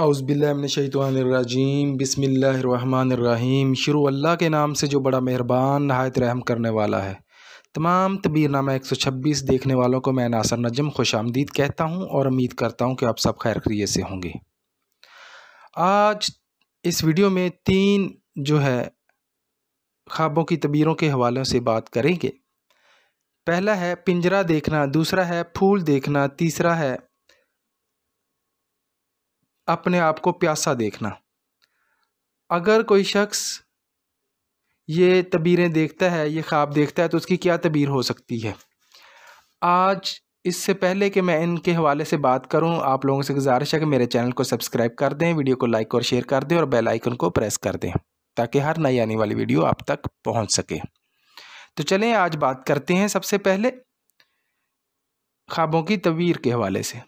अउज़बिल्लिनशैतवानरजीम बसमीम शुरू अल्लाह के नाम से जो बड़ा मेहरबान नहायत रहम करने वाला है तमाम तबीरनामा छब्बीस देखने वालों को मैं नासर नजम खुश आमदीद कहता हूँ और उम्मीद करता हूँ कि आप सब खैर खरीत से होंगे आज इस वीडियो में तीन जो है ख्वाबों की तबीरों के हवालों से बात करेंगे पहला है पिंजरा देखना दूसरा है फूल देखना तीसरा है अपने आप को प्यासा देखना अगर कोई शख्स ये तबीरें देखता है ये ख्वाब देखता है तो उसकी क्या तबीर हो सकती है आज इससे पहले कि मैं इनके हवाले से बात करूं आप लोगों से गुजारिश है कि मेरे चैनल को सब्सक्राइब कर दें वीडियो को लाइक और शेयर कर दें और बेल आइकन को प्रेस कर दें ताकि हर नई आने वाली वीडियो आप तक पहुंच सके तो चलें आज बात करते हैं सबसे पहले ख्वाबों की तबीर के हवाले से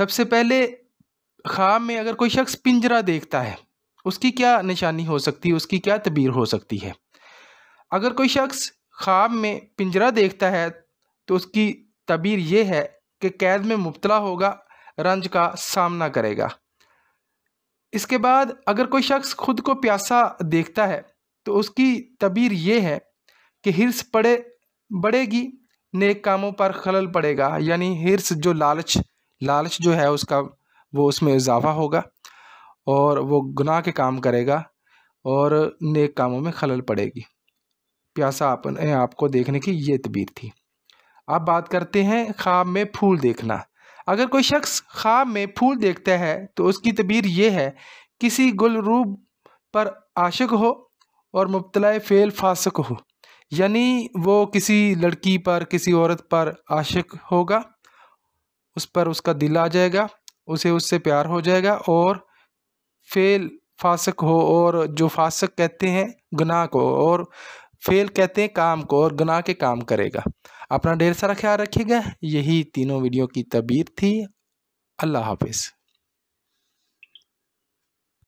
सबसे पहले ख्वाब में अगर कोई शख्स पिंजरा देखता है उसकी क्या निशानी हो सकती है उसकी क्या तबीर हो सकती है अगर कोई शख्स ख्वाब में पिंजरा देखता है तो उसकी तबीर यह है कि कैद में मुबतला होगा रंज का सामना करेगा इसके बाद अगर कोई शख्स खुद को प्यासा देखता है तो उसकी तबीर यह है कि हिरस पड़े बढ़ेगी नेक कामों पर खलल पड़ेगा यानी हिरस जो लालच लालच जो है उसका वो उसमें इजाफ़ा होगा और वो गुनाह के काम करेगा और नेक कामों में खलल पड़ेगी प्यासा अपने आप देखने की ये तबीर थी अब बात करते हैं ख्वाब में फूल देखना अगर कोई शख्स ख्वाब में फूल देखता है तो उसकी तबीर यह है किसी गुलरूब पर आशिक हो और मुबतला फ़ेल फासक हो यानी वो किसी लड़की पर किसी औरत पर आशिक होगा उस पर उसका दिल आ जाएगा उसे उससे प्यार हो जाएगा और फेल फासक हो और जो फासक कहते हैं गुनाह को और फेल कहते हैं काम को और गुनाह के काम करेगा अपना ढेर सारा ख्याल रखिएगा यही तीनों वीडियो की तबीर थी अल्लाह हाफिज़